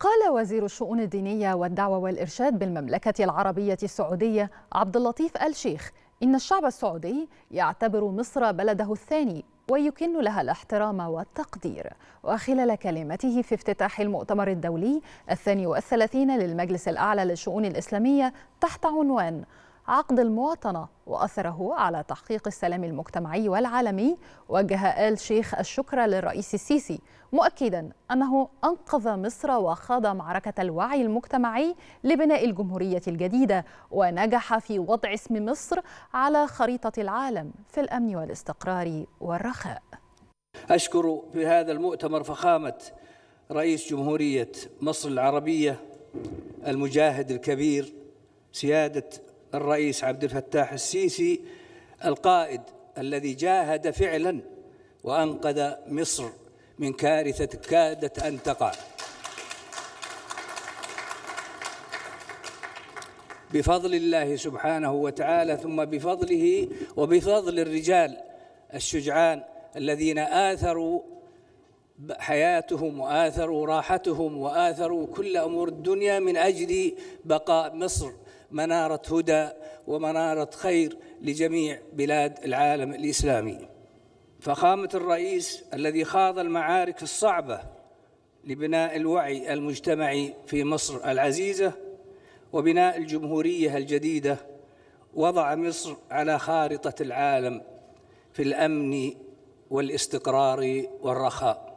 قال وزير الشؤون الدينية والدعوة والإرشاد بالمملكة العربية السعودية عبد اللطيف الشيخ إن الشعب السعودي يعتبر مصر بلده الثاني ويكن لها الاحترام والتقدير وخلال كلمته في افتتاح المؤتمر الدولي الثاني والثلاثين للمجلس الأعلى للشؤون الإسلامية تحت عنوان عقد المواطنة وأثره على تحقيق السلام المجتمعي والعالمي وجه آل شيخ الشكر للرئيس السيسي مؤكدا أنه أنقذ مصر وخاض معركة الوعي المجتمعي لبناء الجمهورية الجديدة ونجح في وضع اسم مصر على خريطة العالم في الأمن والاستقرار والرخاء أشكر في هذا المؤتمر فخامة رئيس جمهورية مصر العربية المجاهد الكبير سيادة الرئيس عبد الفتاح السيسي القائد الذي جاهد فعلا وانقذ مصر من كارثه كادت ان تقع بفضل الله سبحانه وتعالى ثم بفضله وبفضل الرجال الشجعان الذين آثروا حياتهم وآثروا راحتهم وآثروا كل أمور الدنيا من أجل بقاء مصر منارة هدى ومنارة خير لجميع بلاد العالم الإسلامي فخامة الرئيس الذي خاض المعارك الصعبة لبناء الوعي المجتمعي في مصر العزيزة وبناء الجمهورية الجديدة وضع مصر على خارطة العالم في الأمن والاستقرار والرخاء